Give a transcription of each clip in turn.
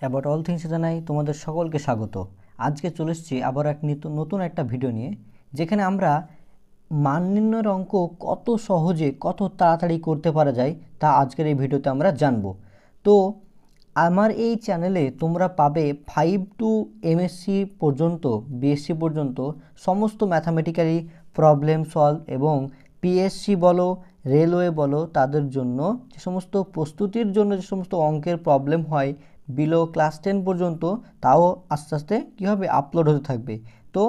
about all things জানাই তোমাদের সকলকে স্বাগত আজকে চলে এসেছি আবার এক নতুন একটা ভিডিও নিয়ে যেখানে আমরা মান নির্ণয়ের অঙ্ক কত সহজে কত তাড়াতাড়ি করতে পারা যায় তা আজকের এই ভিডিওতে আমরা জানব তো আমার এই চ্যানেলে তোমরা পাবে ফাইভ টু এমএসসি পর্যন্ত বিএসসি পর্যন্ত সমস্ত ম্যাথামেটিক্যালি প্রবলেম সলভ এবং পিএসসি বলো রেলওয়ে বলো তাদের জন্য যে সমস্ত প্রস্তুতির জন্য যে সমস্ত অঙ্কের প্রবলেম হয় বিলো ক্লাস টেন পর্যন্ত তাও আস্তে আস্তে কী হবে আপলোড হতে থাকবে তো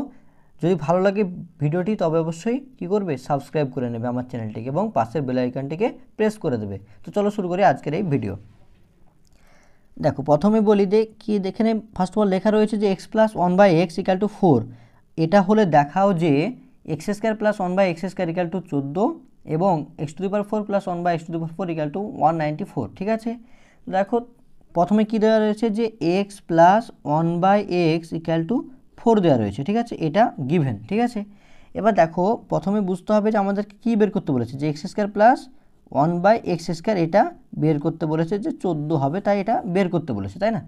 যদি ভালো লাগে ভিডিওটি তবে অবশ্যই কী করবে সাবস্ক্রাইব করে নেবে আমার চ্যানেলটিকে এবং পাশের বেলাইকানটিকে প্রেস করে দেবে তো চলো শুরু করি আজকের এই ভিডিও দেখো প্রথমে বলি যে কি দেখেনে ফার্স্ট অফ অল লেখা রয়েছে যে x plus one by x equal to four এটা হলে দেখাও যে x square plus one by x square equal to চোদ্দো এবং x to the power four plus one by x to the power four equal to one ninety four ঠিক আছে দেখো প্রথমে কী দেওয়া রয়েছে যে x plus one by x equal to four দেওয়া রয়েছে ঠিক আছে এটা গিভেন ঠিক আছে এবার দেখো প্রথমে বুঝতে হবে যে আমাদেরকে কী বের করতে বলেছে যে x square plus one by x square এটা বের করতে বলেছে যে চোদ্দো হবে তাই এটা বের করতে বলেছে তাই না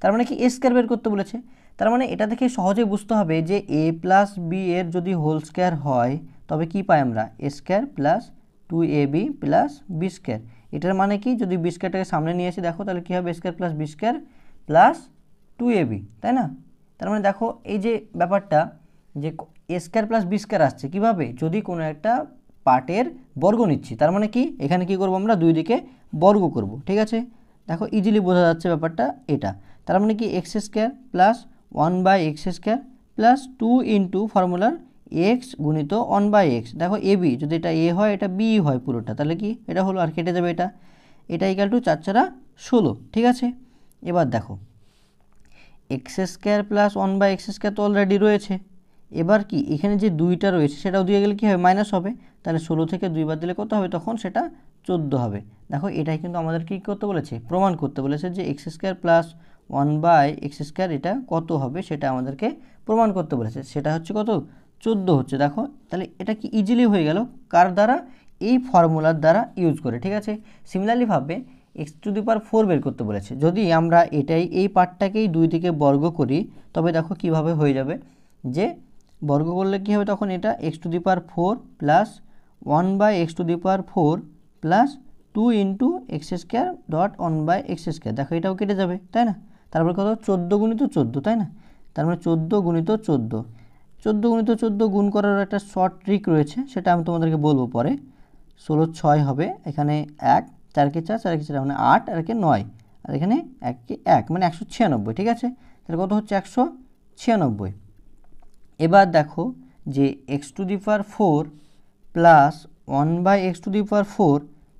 তার মানে কি এ স্কোয়ার বের করতে বলেছে তার মানে এটা থেকে সহজে বুঝতে হবে যে এ প্লাস বি এর যদি হোল স্কোয়ার হয় তবে কি পাই আমরা a square plus two a b plus b square এটার মানে কি যদি বি সামনে নিয়ে এসে দেখো তাহলে কী হবে square plus b plus two a b তাই না তার মানে দেখো এই যে ব্যাপারটা যে এ স্কোয়ার প্লাস বি আসছে কীভাবে যদি কোনো একটা পার্টের বর্গ নিচ্ছি তার মানে কি এখানে কি করব আমরা দুই দিকে বর্গ করব ঠিক আছে দেখো ইজিলি বোঝা যাচ্ছে ব্যাপারটা এটা তার মানে কি x square plus one by x square plus two into ফর্মুলার এক্স গুণিত ওয়ান বাই এক্স দেখো এ বি যদি এটা এ হয় এটা বি হয় পুরোটা তাহলে কি এটা হলো আর কেটে যাবে এটা এটা ইকাল টু চার চারা ষোলো ঠিক আছে এবার দেখো x square plus one by x square তো অলরেডি রয়েছে এবার কি এখানে যে দুইটা রয়েছে সেটাও দিয়ে গেলে কী হবে মাইনাস হবে তাহলে ষোলো থেকে দুইবার দিলে কত হবে তখন সেটা চোদ্দো হবে দেখো এটাই কিন্তু আমাদের কী করতে বলেছে প্রমাণ করতে বলেছে যে x square plus one by x square এটা কত হবে সেটা আমাদেরকে প্রমাণ করতে বলেছে সেটা হচ্ছে কত চোদ্দো হচ্ছে দেখো তাহলে এটা কি ইজিলি হয়ে গেল কার দ্বারা এই ফর্মুলার দ্বারা ইউজ করে ঠিক আছে সিমিলারলিভাবে x to the power four বের করতে বলেছে যদি আমরা এটাই এই পার্টটাকেই দুই দিকে বর্গ করি তবে দেখো কিভাবে হয়ে যাবে যে বর্গ করলে কী হবে তখন এটা x to the power four plus one by x to the power four plus two into x square dot one by x square দেখো এটাও কেটে যাবে তাই না তারপরে কত চোদ্দো গুণিত চোদ্দো তাই না তার মানে চোদ্দো গুণিত চোদ্দো চোদ্দো গুণিত চোদ্দো গুণ করার একটা শর্ট ট্রিক রয়েছে সেটা আমি তোমাদেরকে বলবো পরে ষোলো ছয় হবে এখানে এক চারকে চার চারকে চার মানে আট আর কে নয় আর এখানে এককে এক মানে একশো ছিয়ানব্বই ঠিক আছে তাহলে কত হচ্ছে একশো ছিয়ানব্বই এবার দেখো যে x to the power four plus one by x to the power four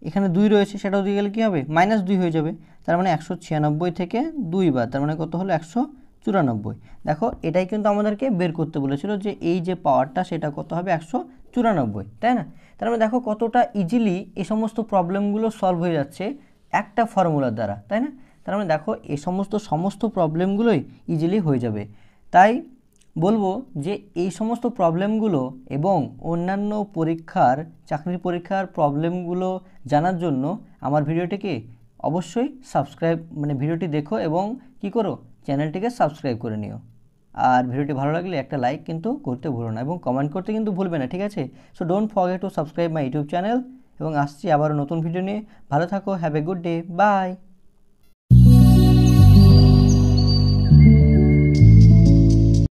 এখানে দুই রয়েছে সেটাও দিয়ে গেলে কী হবে মাইনাস দুই হয়ে যাবে তার মানে একশো ছিয়ানব্বই থেকে দুই বার তার মানে কত হলো একশো চুরানব্বই দেখো এটাই কিন্তু আমাদেরকে বের করতে বলেছিল যে এই যে পাওয়ারটা সেটা কত হবে একশো চুরানব্বই তাই না তার মানে দেখো কতটা ইজিলি এই সমস্ত প্রবলেমগুলো সলভ হয়ে যাচ্ছে একটা ফর্মুলার দ্বারা তাই না তার মানে দেখো এ সমস্ত সমস্ত প্রবলেমগুলোই ইজিলি হয়ে যাবে তাই বলবো যে এই সমস্ত প্রবলেমগুলো এবং অন্যান্য পরীক্ষার চাকরির পরীক্ষার প্রবলেমগুলো জানার জন্য আমার ভিডিওটিকে অবশ্যই সাবস্ক্রাইব মানে ভিডিওটি দেখো এবং কি করো চ্যানেলটিকে সাবস্ক্রাইব করে নিও আর ভিডিওটি ভালো লাগলে একটা লাইক কিন্তু করতে ভুলো না এবং কমেন্ট করতে কিন্তু ভুলবে না ঠিক আছে so don't forget to subscribe my YouTube channel এবং আসছি আবারও নতুন ভিডিও নিয়ে ভালো থাকো have a good day by